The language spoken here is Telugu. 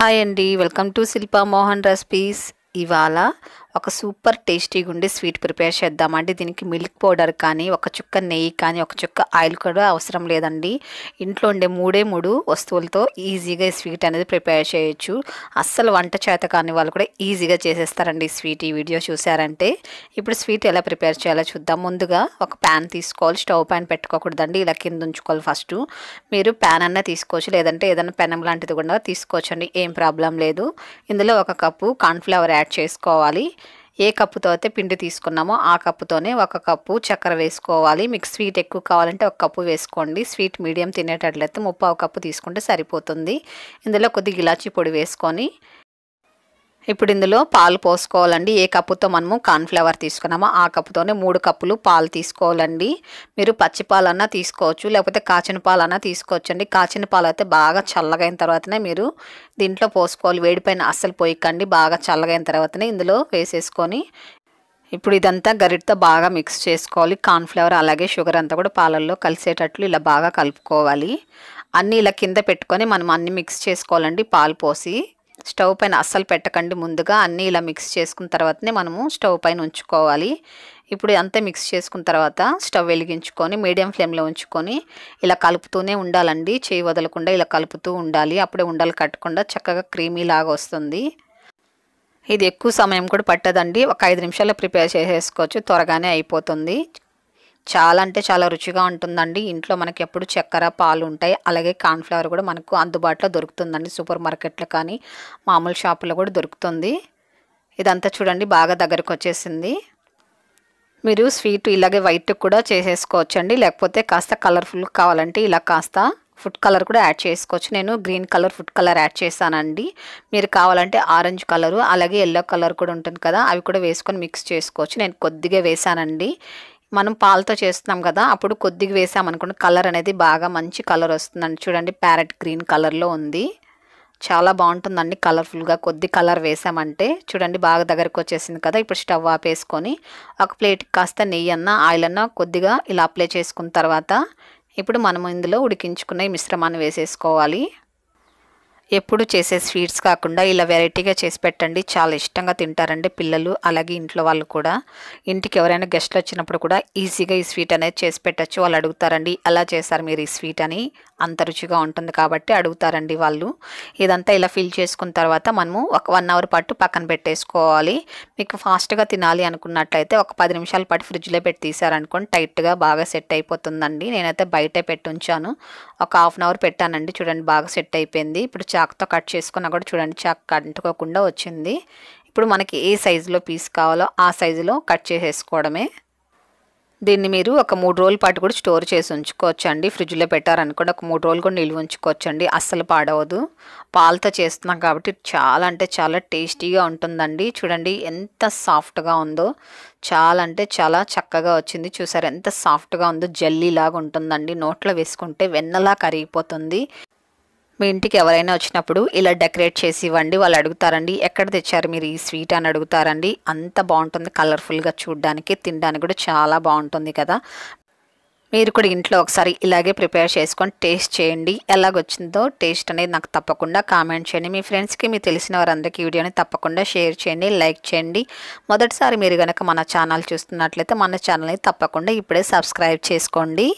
హాయ్ అండి welcome to Shilpa Mohan recipes ఇవాళ ఒక సూపర్ టేస్టీగా ఉండే స్వీట్ ప్రిపేర్ చేద్దామండి దీనికి మిల్క్ పౌడర్ కానీ ఒక చుక్క నెయ్యి కానీ ఒక చుక్క ఆయిల్ కూడా అవసరం లేదండి ఇంట్లో ఉండే మూడే మూడు వస్తువులతో ఈజీగా ఈ స్వీట్ అనేది ప్రిపేర్ చేయొచ్చు అస్సలు వంట చేత కాని వాళ్ళు కూడా ఈజీగా చేసేస్తారండి ఈ స్వీట్ ఈ వీడియో చూసారంటే ఇప్పుడు స్వీట్ ఎలా ప్రిపేర్ చేయాలో చూద్దాం ముందుగా ఒక ప్యాన్ తీసుకోవాలి స్టవ్ ప్యాన్ పెట్టుకోకూడదండి ఇలా కింద ఉంచుకోవాలి ఫస్ట్ మీరు ప్యాన్ అన్న తీసుకోవచ్చు లేదంటే ఏదైనా పెనం లాంటిది కూడా తీసుకోవచ్చండి ఏం ప్రాబ్లం లేదు ఇందులో ఒక కప్పు కార్న్ఫ్లవర్ యాడ్ చేసుకోవాలి ఏ కప్పుతో అయితే పిండి తీసుకున్నామో ఆ కప్పుతోనే ఒక కప్పు చక్కెర వేసుకోవాలి మీకు స్వీట్ ఎక్కువ కావాలంటే ఒక కప్పు వేసుకోండి స్వీట్ మీడియం తినేటట్లయితే ముప్పావు కప్పు తీసుకుంటే సరిపోతుంది ఇందులో కొద్దిగా ఇలాచీ పొడి వేసుకొని ఇప్పుడు ఇందులో పాలు పోసుకోవాలండి ఏ కప్పుతో మనము కాన్ఫ్లవర్ తీసుకున్నామో ఆ కప్పుతోనే మూడు కప్పులు పాలు తీసుకోవాలండి మీరు పచ్చి పాలన్నా తీసుకోవచ్చు లేకపోతే కాచిన పాలన్నా తీసుకోవచ్చు అండి కాచిన పాలు అయితే బాగా చల్లగైన తర్వాతనే మీరు దీంట్లో పోసుకోవాలి వేడిపైన అస్సలు పోయికండి బాగా చల్లగైన తర్వాతనే ఇందులో వేసేసుకొని ఇప్పుడు ఇదంతా గరిటతో బాగా మిక్స్ చేసుకోవాలి కార్న్ఫ్లవర్ అలాగే షుగర్ అంతా కూడా పాలల్లో కలిసేటట్లు ఇలా బాగా కలుపుకోవాలి అన్నీ ఇలా కింద పెట్టుకొని మనం అన్నీ మిక్స్ చేసుకోవాలండి పాలు పోసి స్టవ్ పైన అస్సలు పెట్టకండి ముందుగా అన్నీ ఇలా మిక్స్ చేసుకున్న తర్వాతనే మనము స్టవ్ పైన ఉంచుకోవాలి ఇప్పుడు అంతా మిక్స్ చేసుకున్న తర్వాత స్టవ్ వెలిగించుకొని మీడియం ఫ్లేమ్లో ఉంచుకొని ఇలా కలుపుతూనే ఉండాలండి చేయి వదలకుండా ఇలా కలుపుతూ ఉండాలి అప్పుడే ఉండలు కట్టకుండా చక్కగా క్రీమీ లాగా వస్తుంది ఇది ఎక్కువ సమయం కూడా పట్టదండి ఒక ఐదు నిమిషాల్లో ప్రిపేర్ చేసేసుకోవచ్చు త్వరగానే అయిపోతుంది చాలా అంటే చాలా రుచిగా ఉంటుందండి ఇంట్లో మనకి ఎప్పుడు చక్కెర పాలు ఉంటాయి అలాగే కాన్ఫ్లవర్ కూడా మనకు అందుబాటులో దొరుకుతుందండి సూపర్ మార్కెట్లో కానీ మామూలు షాపులో కూడా దొరుకుతుంది ఇదంతా చూడండి బాగా దగ్గరకు వచ్చేసింది మీరు స్వీట్ ఇలాగే వైట్ కూడా చేసేసుకోవచ్చండి లేకపోతే కాస్త కలర్ఫుల్ కావాలంటే ఇలా కాస్త ఫుడ్ కలర్ కూడా యాడ్ చేసుకోవచ్చు నేను green colour food colour add చేశానండి మీరు కావాలంటే ఆరెంజ్ కలరు అలాగే ఎల్లో కలర్ కూడా ఉంటుంది కదా అవి కూడా వేసుకొని మిక్స్ చేసుకోవచ్చు నేను కొద్దిగా వేసానండి మనం పాలతో చేస్తున్నాం కదా అప్పుడు కొద్దిగా వేసామనుకోండి కలర్ అనేది బాగా మంచి కలర్ వస్తుందండి చూడండి ప్యారెట్ గ్రీన్ కలర్లో ఉంది చాలా బాగుంటుందండి కలర్ఫుల్గా కొద్ది కలర్ వేసామంటే చూడండి బాగా దగ్గరకు వచ్చేసింది కదా ఇప్పుడు స్టవ్ ఆపేసుకొని ఒక ప్లేట్ కాస్త నెయ్యి అన్న ఆయిల్ అన్న కొద్దిగా ఇలా అప్లై చేసుకున్న తర్వాత ఇప్పుడు మనం ఇందులో ఉడికించుకున్న ఈ మిశ్రమాన్ని వేసేసుకోవాలి ఎప్పుడు చేసే స్వీట్స్ కాకుండా ఇలా వెరైటీగా చేసి పెట్టండి చాలా ఇష్టంగా తింటారండి పిల్లలు అలాగే ఇంట్లో వాళ్ళు కూడా ఇంటికి ఎవరైనా గెస్ట్లు వచ్చినప్పుడు కూడా ఈజీగా ఈ స్వీట్ అనేది చేసి పెట్టచ్చు వాళ్ళు అడుగుతారండి ఎలా చేశారు మీరు ఈ స్వీట్ అని అంత రుచిగా ఉంటుంది కాబట్టి అడుగుతారండి వాళ్ళు ఇదంతా ఇలా ఫిల్ చేసుకున్న తర్వాత మనము ఒక వన్ అవర్ పాటు పక్కన పెట్టేసుకోవాలి మీకు ఫాస్ట్గా తినాలి అనుకున్నట్లయితే ఒక పది నిమిషాల పాటు ఫ్రిడ్జ్లో పెట్టి తీసారనుకోండి టైట్గా బాగా సెట్ అయిపోతుందండి నేనైతే బయటే పెట్టుంచాను ఒక హాఫ్ అన్ అవర్ పెట్టానండి చూడండి బాగా సెట్ అయిపోయింది ఇప్పుడు చాక్తో కట్ చేసుకున్నా కూడా చూడండి చాక్ అంటుకోకుండా వచ్చింది ఇప్పుడు మనకి ఏ సైజులో పీస్ కావాలో ఆ సైజులో కట్ చేసేసుకోవడమే దీన్ని మీరు ఒక మూడు రోజుల పాటు కూడా స్టోర్ చేసి ఉంచుకోవచ్చండి ఫ్రిడ్జ్లో పెట్టారనుకోండి ఒక మూడు రోజులు కూడా నిల్వ ఉంచుకోవచ్చండి అస్సలు పాడవదు పాలతో చేస్తున్నాం కాబట్టి చాలా అంటే చాలా టేస్టీగా ఉంటుందండి చూడండి ఎంత సాఫ్ట్గా ఉందో చాలా అంటే చాలా చక్కగా వచ్చింది చూసారు ఎంత సాఫ్ట్గా ఉందో జల్లీ లాగా ఉంటుందండి నోట్లో వేసుకుంటే వెన్నలా కరిగిపోతుంది మీ ఇంటికి ఎవరైనా వచ్చినప్పుడు ఇలా డెకరేట్ చేసి ఇవ్వండి వాళ్ళు అడుగుతారండి ఎక్కడ తెచ్చారు మీరు ఈ స్వీట్ అని అడుగుతారండి అంత బాగుంటుంది కలర్ఫుల్గా చూడడానికి తినడానికి కూడా చాలా బాగుంటుంది కదా మీరు కూడా ఇంట్లో ఒకసారి ఇలాగే ప్రిపేర్ చేసుకొని టేస్ట్ చేయండి ఎలాగొచ్చిందో టేస్ట్ అనేది నాకు తప్పకుండా కామెంట్ చేయండి మీ ఫ్రెండ్స్కి మీ తెలిసిన వారందరికీ వీడియోని తప్పకుండా షేర్ చేయండి లైక్ చేయండి మొదటిసారి మీరు కనుక మన ఛానల్ చూస్తున్నట్లయితే మన ఛానల్ని తప్పకుండా ఇప్పుడే సబ్స్క్రైబ్ చేసుకోండి